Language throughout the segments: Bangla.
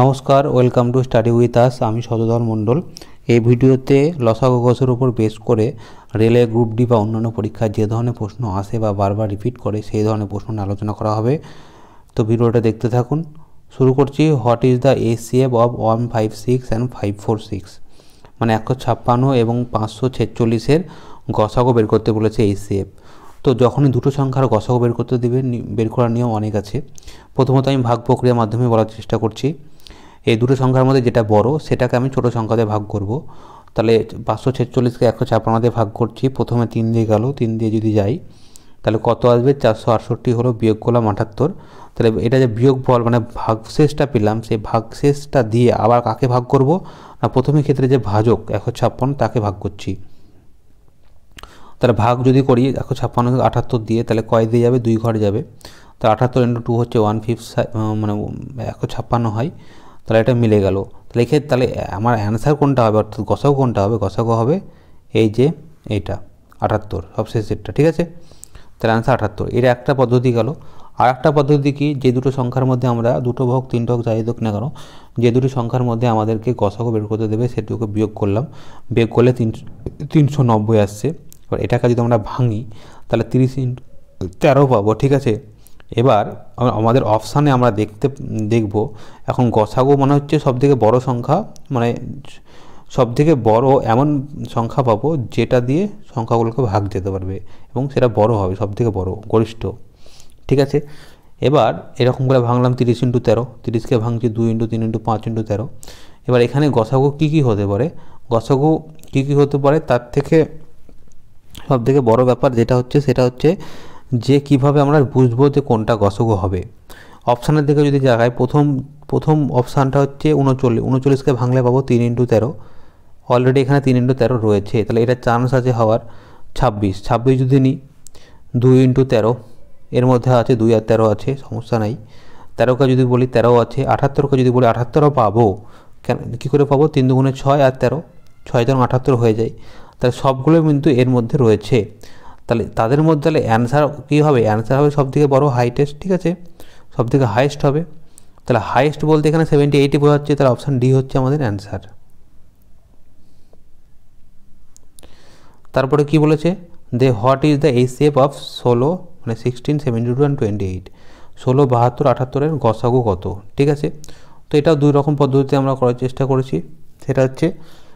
নমস্কার welcome to study with us আমি সতধর মণ্ডল এই ভিডিওতে লসাগো গসের উপর বেস করে রেলে গ্রুপ ডি বা অন্যান্য পরীক্ষায় যে ধরনের প্রশ্ন আসে বা বারবার রিপিট করে সেই ধরনের প্রশ্ন নিয়ে আলোচনা করা হবে তো ভিডিওটা দেখতে থাকুন শুরু করছি what is the HCF of one five six and five four six মানে একশো ছাপ্পান্ন এবং পাঁচশো ছেচল্লিশের গসাগো বের করতে বলেছে এসিএফ তো যখনই দুটো সংখ্যার গসাগো বের করতে দেবে বের করার নিয়ম অনেক আছে প্রথমত আমি ভাগ প্রক্রিয়ার মাধ্যমে বলার চেষ্টা করছি এই দুটো সংখ্যার মধ্যে যেটা বড় সেটাকে আমি ছোট সংখ্যাতে ভাগ করব তাহলে পাঁচশো ছেচল্লিশকে একশো ছাপ্পান্নতে ভাগ করছি প্রথমে তিন দিয়ে গেল তিন দিয়ে যদি যাই তাহলে কত আসবে চারশো আটষট্টি হলো বিয়োগ করলাম আটাত্তর তাহলে এটা যে বিয়োগ ফল মানে ভাগশেষটা পেলাম সেই ভাগশেষটা দিয়ে আবার কাকে ভাগ করব না প্রথমে ক্ষেত্রে যে ভাজক একশো ছাপ্পান্ন তাকে ভাগ করছি তাহলে ভাগ যদি করি একশো ছাপ্পান্ন আটাত্তর দিয়ে তাহলে কয় দিয়ে যাবে দুই ঘর যাবে তো আটাত্তর ইন্টু টু হচ্ছে ওয়ান ফিফ মানে একশো ছাপ্পান্ন হয় তাহলে এটা মিলে গেল তাহলে এক্ষেত্রে তাহলে আমার অ্যান্সার কোনটা হবে অর্থাৎ গসাও কোনটা হবে গসাগো হবে এই যে এইটা আটাত্তর সবশেষেরটা ঠিক আছে তাহলে অ্যান্সার আটাত্তর এটা একটা পদ্ধতি গেল আর একটা পদ্ধতি কি যে দুটো সংখ্যার মধ্যে আমরা দুটো ভোগ তিনটে হোক যাই হোক না কেন যে দুটো সংখ্যার মধ্যে আমাদেরকে গসাগো বের করতে দেবে সেটুকু বিয়োগ করলাম বিয়োগ করলে তিনশো তিনশো নব্বই আসছে এবার এটাকে যদি আমরা ভাঙি তাহলে তিরিশ তেরো পাবো ঠিক আছে এবার আমাদের অপশানে আমরা দেখতে দেখব এখন গসাগু মানে হচ্ছে সবথেকে বড় সংখ্যা মানে সবথেকে বড় এমন সংখ্যা পাবো যেটা দিয়ে সংখ্যাগুলোকে ভাগ যেতে পারবে এবং সেটা বড় হবে সবথেকে বড় গরিষ্ঠ ঠিক আছে এবার এরকম করে ভাঙলাম তিরিশ ইন্টু তেরো তিরিশকে ভাঙছি দুই ইন্টু তিন ইন্টু পাঁচ ইন্টু তেরো এবার এখানে গসাগু কী কী হতে পারে গসাগু কী কী হতে পারে তার থেকে সব থেকে বড় ব্যাপার যেটা হচ্ছে সেটা হচ্ছে যে কিভাবে আমরা বুঝবো যে কোনটা গসগো হবে অপশানের দিকে যদি যাগায় প্রথম প্রথম অপশানটা হচ্ছে উনচল্লিশ উনচল্লিশকে ভাঙলে পাবো তিন ইন্টু তেরো অলরেডি এখানে তিন ইন্টু তেরো রয়েছে তাহলে এটা চান্স আছে হওয়ার ছাব্বিশ ছাব্বিশ যদি নিই দুই ইন্টু তেরো এর মধ্যে আছে দুই আর তেরো আছে সমস্যা নাই তেরোকে যদি বলি তেরো আছে আঠাত্তরকে যদি বলি আঠাত্তরও পাবো কেন কী করে পাবো তিন দুগুণে ছয় আর তেরো ছয় জন আঠাত্তর হয়ে যায় তাহলে সবগুলো কিন্তু এর মধ্যে রয়েছে তাহলে তাদের মধ্যে তাহলে অ্যান্সার কী হবে অ্যান্সার হবে সবথেকে বড় হাইটেস্ট ঠিক আছে সবথেকে হাইয়েস্ট হবে তাহলে হাইয়েস্ট বলতে এখানে সেভেন্টি এইটই বোঝাচ্ছে তাহলে অপশান ডি হচ্ছে আমাদের অ্যান্সার তারপরে কি বলেছে দে হোয়াট ইজ দ্য এই শেপ অফ ষোলো মানে sixteen seventy two and twenty eight ষোলো বাহাত্তর আঠাত্তরের গসাগু কত ঠিক আছে তো এটাও দুই রকম পদ্ধতিতে আমরা করার চেষ্টা করেছি সেটা হচ্ছে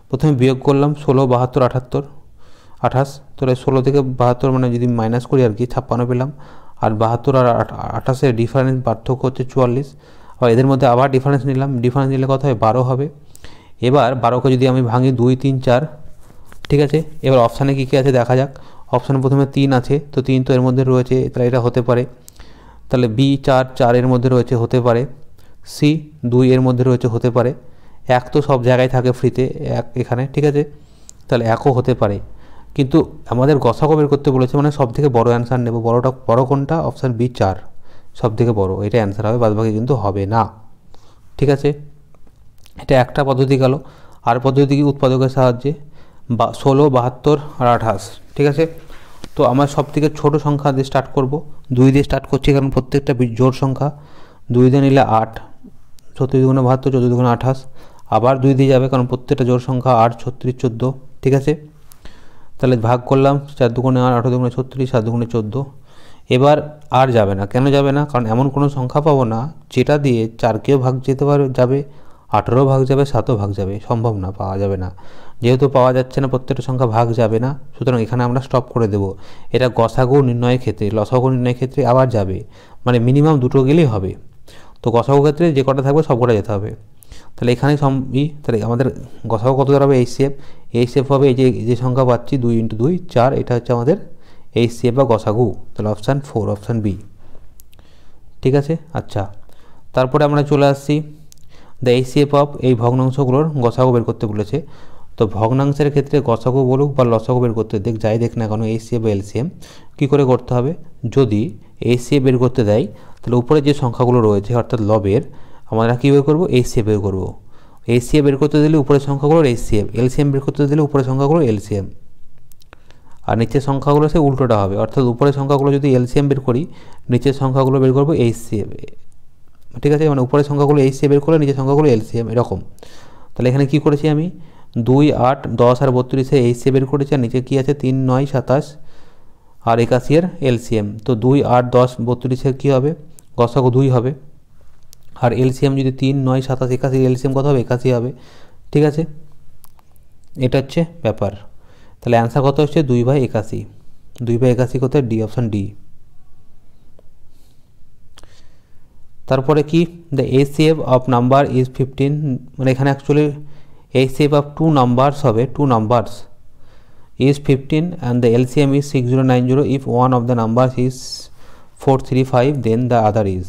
প্রথমে বিয়োগ করলাম ষোলো বাহাত্তর আটাত্তর আঠাশ তাহলে ষোলো থেকে বাহাত্তর মানে যদি মাইনাস করি আর কি ছাপ্পান্ন পেলাম আর বাহাত্তর আর আঠাশের ডিফারেন্স পার্থক্য হচ্ছে চুয়াল্লিশ আর এদের মধ্যে আবার ডিফারেন্স নিলাম ডিফারেন্স নিলে কত হয় বারো হবে এবার বারোকে যদি আমি ভাঙি দুই তিন চার ঠিক আছে এবার অপশানে কী কী আছে দেখা যাক অপশান প্রথমে তিন আছে তো তিন তো এর মধ্যে রয়েছে তাহলে এটা হতে পারে তাহলে বি চার চার এর মধ্যে রয়েছে হতে পারে সি দুই এর মধ্যে রয়েছে হতে পারে এক তো সব জায়গায় থাকে ফ্রিতে এক এখানে ঠিক আছে তাহলে একও হতে পারে কিন্তু আমাদের গসা বের করতে বলেছে মানে সব থেকে বড়ো অ্যান্সার নেব বড়োটা বড় কোনটা অপশান বি চার সব থেকে বড়ো এটা অ্যান্সার হবে বাদবাকি কিন্তু হবে না ঠিক আছে এটা একটা পদ্ধতি গেল আর পদ্ধতি কি উৎপাদকের সাহায্যে বা ষোলো বাহাত্তর আর আঠাশ ঠিক আছে তো আমার সব থেকে ছোটো সংখ্যা দিয়ে স্টার্ট করব দুই দিয়ে স্টার্ট করছি কারণ প্রত্যেকটা জোর সংখ্যা দুই দিয়ে নিলে আট ছত্রিশ দুগুণে বাহাত্তর চোদ্দো দুগুণে আঠাশ আবার দুই দিয়ে যাবে কারণ প্রত্যেকটা জোর সংখ্যা আট ছত্রিশ চোদ্দো ঠিক আছে তাহলে ভাগ করলাম চার দুগুণে আট আঠেরো দুগুণে ছত্রিশ সাত দুগুণে চোদ্দো এবার আর যাবে না কেন যাবে না কারণ এমন কোনো সংখ্যা পাবো না যেটা দিয়ে চারকেও ভাগ যেতে পারে যাবে আঠেরো ভাগ যাবে সাতও ভাগ যাবে সম্ভব না পাওয়া যাবে না যেহেতু পাওয়া যাচ্ছে না প্রত্যেকটা সংখ্যা ভাগ যাবে না সুতরাং এখানে আমরা স্টপ করে দেব এটা গসাগু নির্ণয়ের ক্ষেত্রে লসাগু নির্ণয়ের ক্ষেত্রে আবার যাবে মানে মিনিমাম দুটো গেলেই হবে তো গসাগু ক্ষেত্রে যে কটা থাকবে সব কটা যেতে হবে তাহলে এখানে সমই তাহলে আমাদের গসাও কত দাঁড়াবে এফ এইচ সি এফ হবে এই যে যে সংখ্যা পাচ্ছি দুই ইন্টু দুই চার এটা হচ্ছে আমাদের সি এফ বা গসাগু তাহলে অপশান ফোর অপশান বি ঠিক আছে আচ্ছা তারপরে আমরা চলে আসছি দ্য সি এফ অফ এই ভগ্নাংশগুলোর গসাগু বের করতে বলেছে তো ভগ্নাংশের ক্ষেত্রে গসাগু বলুক বা লসাগু বের করতে দেখ যাই দেখ না কেন সি এফ বা এলসিএম কী করে করতে হবে যদি সি এফ বের করতে দেয় তাহলে উপরে যে সংখ্যাগুলো রয়েছে অর্থাৎ লবের আমরা বের করবো এইচসিএফ বের করবো এইচসিএফ বের করতে দিলে উপরের সংখ্যাগুলোর এইচসিএফ এলসিএম বের করতে দিলে উপরের সংখ্যাগুলো এলসিএম আর নিচের সংখ্যাগুলো সে উল্টোটা হবে অর্থাৎ উপরের সংখ্যাগুলো যদি এলসিএম বের করি নিচের সংখ্যাগুলো বের করবো এসিএফ ঠিক আছে মানে উপরের সংখ্যাগুলো এইচসিএফ বের করলে নিচের সংখ্যাগুলো এলসিএম এরকম তাহলে এখানে কি করেছি আমি দুই আট দশ আর বত্রিশে এইচসিএফ বের করেছি আর নিচে কী আছে তিন নয় সাতাশ আর একাশি এর এলসিএম তো দুই আট দশ বত্রিশের কী হবে গসাগু দুই হবে আর এলসিএম যদি তিন নয় সাতাশ একাশি এলসিএম কত হবে একাশি হবে ঠিক আছে এটা হচ্ছে ব্যাপার তাহলে অ্যান্সার কত হচ্ছে দুই বাই একাশি দুই বাই একাশি কত ডি অপশান ডি তারপরে কি the HCF of number is fifteen মানে এখানে actually HCF of two numbers হবে two numbers is fifteen and the is six zero nine zero if one of the numbers is four three five then the other is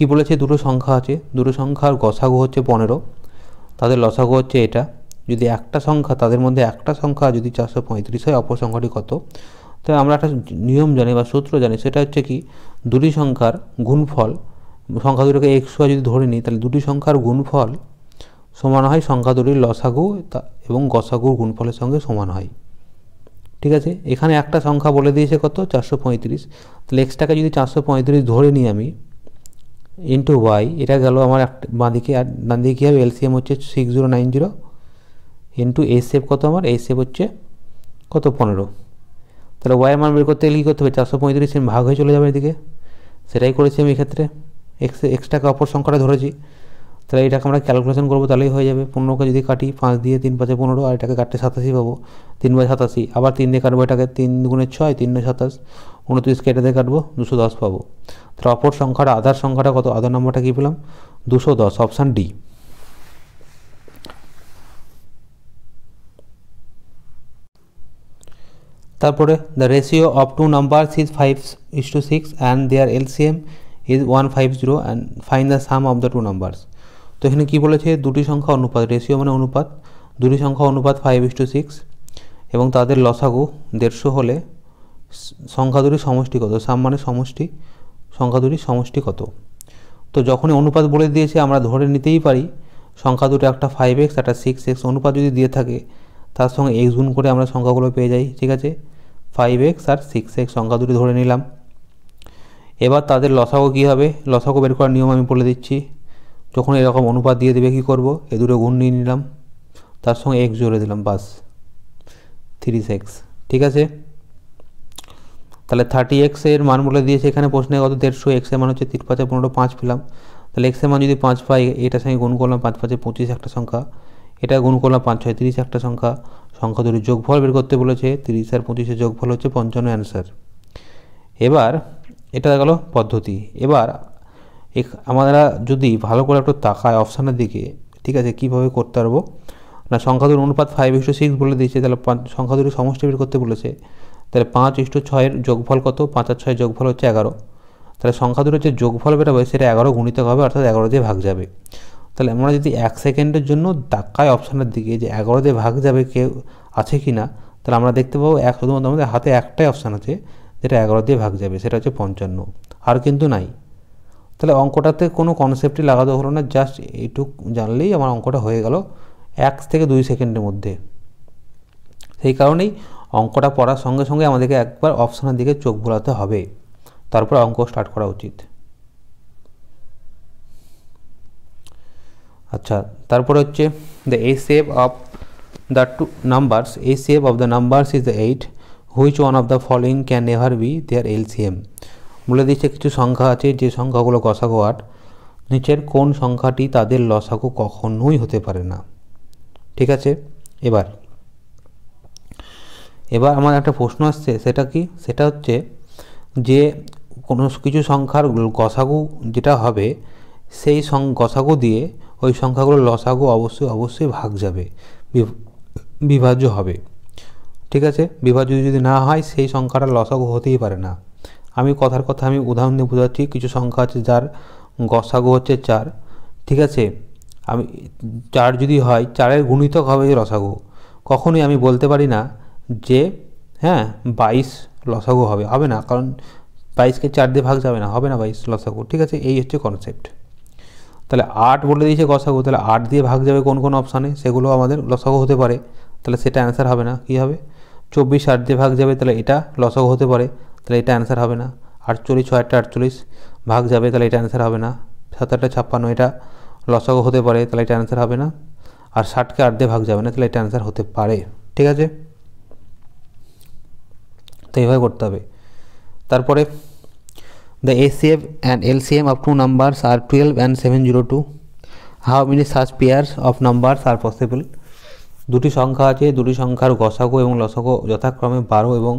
কি বলেছে দুটো সংখ্যা আছে দুটো সংখ্যার গসাগু হচ্ছে পনেরো তাদের লসাগু হচ্ছে এটা যদি একটা সংখ্যা তাদের মধ্যে একটা সংখ্যা যদি চারশো পঁয়ত্রিশ হয় অপর সংখ্যাটি কত তো আমরা একটা নিয়ম জানি বা সূত্র জানি সেটা হচ্ছে কি দুটি সংখ্যার গুণফল সংখ্যা দুটোকে একশো যদি ধরে নিই তাহলে দুটি সংখ্যার গুণফল সমান হয় সংখ্যা দুটির লসাগু এবং গসাগুর গুণফলের সঙ্গে সমান হয় ঠিক আছে এখানে একটা সংখ্যা বলে দিয়েছে কত চারশো পঁয়ত্রিশ তাহলে এক্সট্রাকে যদি চারশো পঁয়ত্রিশ ধরে নিই আমি ইন্টু ওয়াই এটা গেল আমার বাঁদিকে আর ডান দিকে কী এলসিএম হচ্ছে six zero nine zero into এই কত আমার এই হচ্ছে কত পনেরো তাহলে ওয়াইয়ের মান বের করতে গেলে কী করতে হবে চারশো পঁয়ত্রিশ ভাগ হয়ে চলে যাবে এদিকে সেটাই করেছি আমি এক্ষেত্রে এক্স এক্সটাকে অপর সংখ্যাটা ধরেছি তাহলে এটাকে আমরা ক্যালকুলেশন করবো তাহলেই হয়ে যাবে পনেরোকে যদি কাটি পাঁচ দিয়ে তিন পাঁচে পনেরো আর এটাকে কাটতে সাতাশি পাবো তিন বাই সাতাশি আবার তিন দিয়ে কাটবো এটাকে তিন গুণে ছয় তিন নয় সাতাশ উনত্রিশ কেটে দিয়ে কাটবো দুশো দশ পাবো তাহলে অপর সংখ্যাটা আধার সংখ্যাটা কত আধার নম্বরটা কী পেলাম দুশো দশ অপশান ডি তারপরে the ratio of two number is five is two six and their LCM is one five zero and find the sum of the two numbers তো এখানে কী বলেছে দুটি সংখ্যা অনুপাত রেশিও মানে অনুপাত দুটি সংখ্যা অনুপাত ফাইভ ইস টু সিক্স এবং তাদের লসাগু দেড়শো হলে সংখ্যা দুটির সমষ্টি কত সাম মানে সমষ্টি সংখ্যা দুটির সমষ্টি কত তো যখনই অনুপাত বলে দিয়েছে আমরা ধরে নিতেই পারি সংখ্যা দুটো একটা ফাইভ এক্স একটা সিক্স এক্স অনুপাত যদি দিয়ে থাকে তার সঙ্গে এক্স গুণ করে আমরা সংখ্যাগুলো পেয়ে যাই ঠিক আছে ফাইভ এক্স আর সিক্স এক্স সংখ্যা দুটি ধরে নিলাম এবার তাদের লসাগু কী হবে লসাগু বের করার নিয়ম আমি বলে দিচ্ছি যখন এরকম অনুপাত দিয়ে দেবে কি করব এ দুটো গুণ নিয়ে নিলাম তার সঙ্গে এক্স জোরে দিলাম বাস থ্রি এক্স ঠিক আছে তাহলে থার্টি এক্স এর মান বলে দিয়েছে এখানে প্রশ্নে কত দেড়শো এক্স এর মান হচ্ছে তিন পাঁচে পনেরো পাঁচ পেলাম তাহলে এক্স এর মান যদি পাঁচ পাই এটার সঙ্গে গুণ করলাম পাঁচ পাঁচে পঁচিশ একটা সংখ্যা এটা গুণ করলাম পাঁচ ছয় তিরিশ একটা সংখ্যা সংখ্যা দুটির যোগফল বের করতে বলেছে তিরিশ আর পঁচিশের যোগফল হচ্ছে পঞ্চান্ন অ্যান্সার এবার এটা গেল পদ্ধতি এবার আমরা যদি ভালো করে একটু তাকায় অপশানের দিকে ঠিক আছে কীভাবে করতে পারবো না সংখ্যা দুটো অনুপাত ফাইভ ইস্টু সিক্স বলে দিয়েছে তাহলে সংখ্যা দুটো সমষ্টি বের করতে বলেছে তাহলে পাঁচ ইস্টু ছয়ের যোগফল কত পাঁচ আর ছয়ের যোগফল হচ্ছে এগারো তাহলে সংখ্যা দুটোর যে যোগফল বেরোবে সেটা এগারো গুণিত হবে অর্থাৎ এগারো দিয়ে ভাগ যাবে তাহলে আমরা যদি এক সেকেন্ডের জন্য তাকায় অপশানের দিকে যে এগারো দিয়ে ভাগ যাবে কেউ আছে কি না তাহলে আমরা দেখতে পাবো এক শুধুমাত্র আমাদের হাতে একটাই অপশান আছে যেটা এগারো দিয়ে ভাগ যাবে সেটা হচ্ছে পঞ্চান্ন আর কিন্তু নাই তাহলে অঙ্কটাতে কোনো কনসেপ্টই লাগাতে হলো না জাস্ট এইটুক জানলেই আমার অঙ্কটা হয়ে গেল এক থেকে দুই সেকেন্ডের মধ্যে সেই কারণেই অঙ্কটা পড়ার সঙ্গে সঙ্গে আমাদেরকে একবার অপশানের দিকে চোখ বোলাতে হবে তারপর অঙ্ক স্টার্ট করা উচিত আচ্ছা তারপরে হচ্ছে the HCF of the two numbers HCF of the numbers is the eight which one of the following can never be their LCM বলে দিচ্ছে কিছু সংখ্যা আছে যে সংখ্যাগুলো গসাগো আট নিচের কোন সংখ্যাটি তাদের লসাগু কখনোই হতে পারে না ঠিক আছে এবার এবার আমার একটা প্রশ্ন আসছে সেটা কি সেটা হচ্ছে যে কোনো কিছু সংখ্যার গসাগু যেটা হবে সেই সং গসাগু দিয়ে ওই সংখ্যাগুলো লসাগু অবশ্যই অবশ্যই ভাগ যাবে বিভাজ্য হবে ঠিক আছে বিভাজ্য যদি না হয় সেই সংখ্যাটা লসাগু হতেই পারে না আমি কথার কথা আমি উদাহরণ দিয়ে বোঝাচ্ছি কিছু সংখ্যা আছে যার গসাগু হচ্ছে চার ঠিক আছে আমি চার যদি হয় চারের গুণিতক হবে রসাগু কখনোই আমি বলতে পারি না যে হ্যাঁ বাইশ লসাগু হবে হবে না কারণ বাইশকে চার দিয়ে ভাগ যাবে না হবে না বাইশ লসাগু ঠিক আছে এই হচ্ছে কনসেপ্ট তাহলে আট বলে দিয়েছে গসাগু তাহলে আট দিয়ে ভাগ যাবে কোন কোন অপশানে সেগুলো আমাদের লসাগু হতে পারে তাহলে সেটা অ্যান্সার হবে না কী হবে চব্বিশ আট দিয়ে ভাগ যাবে তাহলে এটা লসাগু হতে পারে তাহলে এটা অ্যান্সার হবে না আটচল্লিশ ছয় আটটা আটচল্লিশ ভাগ যাবে তাহলে এটা অ্যান্সার হবে না সাত আটটা ছাপ্পান্ন এটা লসাগো হতে পারে তাহলে এটা অ্যান্সার হবে না আর ষাটকে আট দিয়ে ভাগ যাবে না তাহলে এটা অ্যান্সার হতে পারে ঠিক আছে তো এইভাবে করতে হবে তারপরে the HCF and LCM of two numbers are twelve and seven zero two how many সার্চ pairs of numbers are possible দুটি সংখ্যা আছে দুটি সংখ্যার গসাগো এবং লসাগো যথাক্রমে বারো এবং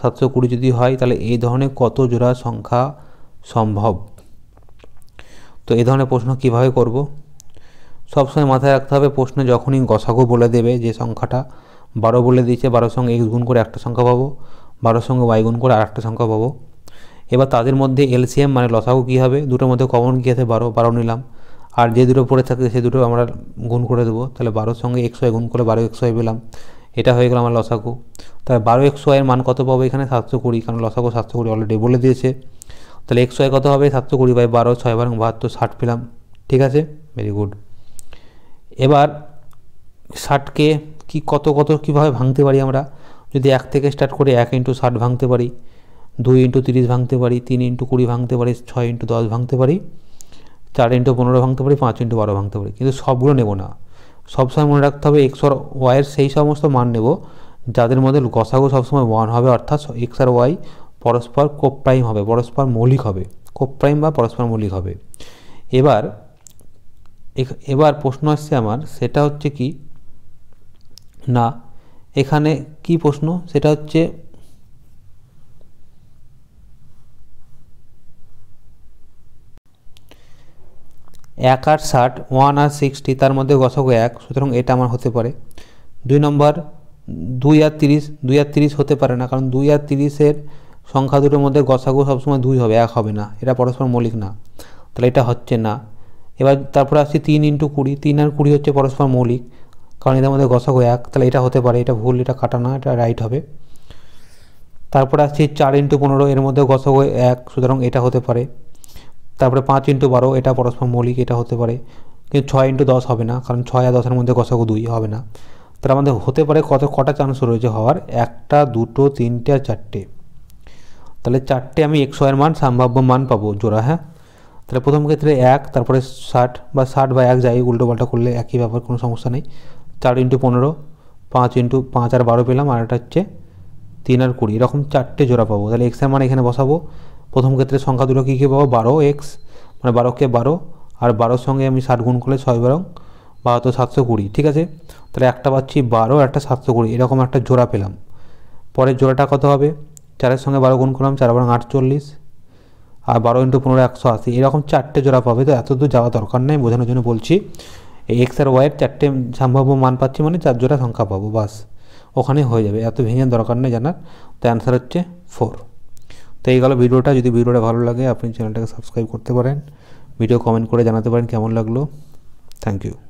সাতশো কুড়ি যদি হয় তাহলে এই ধরনের কত জোড়া সংখ্যা সম্ভব তো এই ধরনের প্রশ্ন কিভাবে করব সবসময় মাথায় রাখতে হবে প্রশ্ন যখনই গসাগু বলে দেবে যে সংখ্যাটা বারো বলে দিয়েছে বারোর সঙ্গে এক্স গুণ করে একটা সংখ্যা পাবো বারোর সঙ্গে ওয়াই গুণ করে আর একটা সংখ্যা পাবো এবার তাদের মধ্যে এলসিএম মানে লসাগু কী হবে দুটোর মধ্যে কমন কী আছে বারো বারো নিলাম আর যে দুটো পড়ে থাকে সে দুটো আমরা গুণ করে দেবো তাহলে বারোর সঙ্গে একশো গুণ করে বারো একশো পেলাম এটা হয়ে গেল আমার লসাকু তাহলে বারো একশো আয়ের মান কত পাবো এখানে সাতশো কুড়ি কারণ লসাকু সাতশো কুড়ি অলরেডি বলে দিয়েছে তাহলে একশো কত হবে সাতশো কুড়ি বাই বারো ছয় বার বাহাত্তর ষাট পেলাম ঠিক আছে ভেরি গুড এবার ষাটকে কি কত কত কীভাবে ভাঙতে পারি আমরা যদি এক থেকে স্টার্ট করে এক ইন্টু ষাট ভাঙতে পারি দুই ইন্টু তিরিশ ভাঙতে পারি তিন ইন্টু কুড়ি ভাঙতে পারি ছয় ইন্টু দশ ভাঙতে পারি চার ইন্টু পনেরো ভাঙতে পারি পাঁচ ইন্টু বারো ভাঙতে পারি কিন্তু সবগুলো নেব না সবসময় মনে রাখতে হবে এক্স আর ওয়াইয়ের সেই সমস্ত মান নেব যাদের মধ্যে গসাগু সবসময় ওয়ান হবে অর্থাৎ এক্স আর ওয়াই পরস্পর কোপ্রাইম হবে পরস্পর মৌলিক হবে কোপ্রাইম বা পরস্পর মৌলিক হবে এবার এবার প্রশ্ন আসছে আমার সেটা হচ্ছে কি না এখানে কি প্রশ্ন সেটা হচ্ছে এক আর ষাট ওয়ান আর সিক্সটি তার মধ্যে গসক এক সুতরাং এটা আমার হতে পারে দুই নম্বর দুই আর তিরিশ দুই আর তিরিশ হতে পারে না কারণ দুই আর তিরিশের সংখ্যা দুটোর মধ্যে গসাগু সবসময় দুই হবে এক হবে না এটা পরস্পর মৌলিক না তাহলে এটা হচ্ছে না এবার তারপরে আসছি তিন ইন্টু কুড়ি তিন আর কুড়ি হচ্ছে পরস্পর মৌলিক কারণ এদের মধ্যে গসাগু এক তাহলে এটা হতে পারে এটা ভুল এটা কাটা না এটা রাইট হবে তারপরে আসছি চার ইন্টু পনেরো এর মধ্যে গসাগু এক সুতরাং এটা হতে পারে তারপরে পাঁচ ইন্টু বারো এটা পরস্পর মৌলিক এটা হতে পারে কিন্তু ছয় ইন্টু দশ হবে না কারণ ছয় আর দশের মধ্যে কষাকু দুই হবে না তাহলে আমাদের হতে পারে কত কটা চান্স রয়েছে হওয়ার একটা দুটো তিনটে আর চারটে তাহলে চারটে আমি এক এর মান সম্ভাব্য মান পাবো জোড়া হ্যাঁ তাহলে প্রথম ক্ষেত্রে এক তারপরে ষাট বা ষাট বা এক যাই উল্টো পাল্টা করলে একই ব্যাপার কোনো সমস্যা নেই চার ইন্টু পনেরো পাঁচ ইন্টু পাঁচ আর বারো পেলাম আর একটা হচ্ছে তিন আর কুড়ি এরকম চারটে জোড়া পাবো তাহলে এক্সের মান এখানে বসাবো প্রথম ক্ষেত্রে সংখ্যা দুটো কী কী পাবো বারো এক্স মানে বারোকে বারো আর বারোর সঙ্গে আমি ষাট গুণ করলে ছয় বারো বাহাত্তর সাতশো কুড়ি ঠিক আছে তাহলে একটা পাচ্ছি বারো একটা সাতশো কুড়ি এরকম একটা জোড়া পেলাম পরের জোড়াটা কত হবে চারের সঙ্গে বারো গুণ করলাম চার বারো আটচল্লিশ আর বারো ইন্টু পনেরো একশো আশি এরকম চারটে জোড়া পাবে তো এত দূর যাওয়া দরকার নেই বোঝানোর জন্য বলছি এই এক্স আর ওয়াইয়ের চারটে সম্ভাব্য মান পাচ্ছি মানে চার জোড়া সংখ্যা পাবো বাস ওখানে হয়ে যাবে এত ভেঙে দরকার নেই জানার তো অ্যান্সার হচ্ছে ফোর তো এই গেল ভিডিওটা যদি ভিডিওটা ভালো লাগে আপনি চ্যানেলটাকে সাবস্ক্রাইব করতে পারেন ভিডিও কমেন্ট করে জানাতে পারেন কেমন লাগলো থ্যাংক ইউ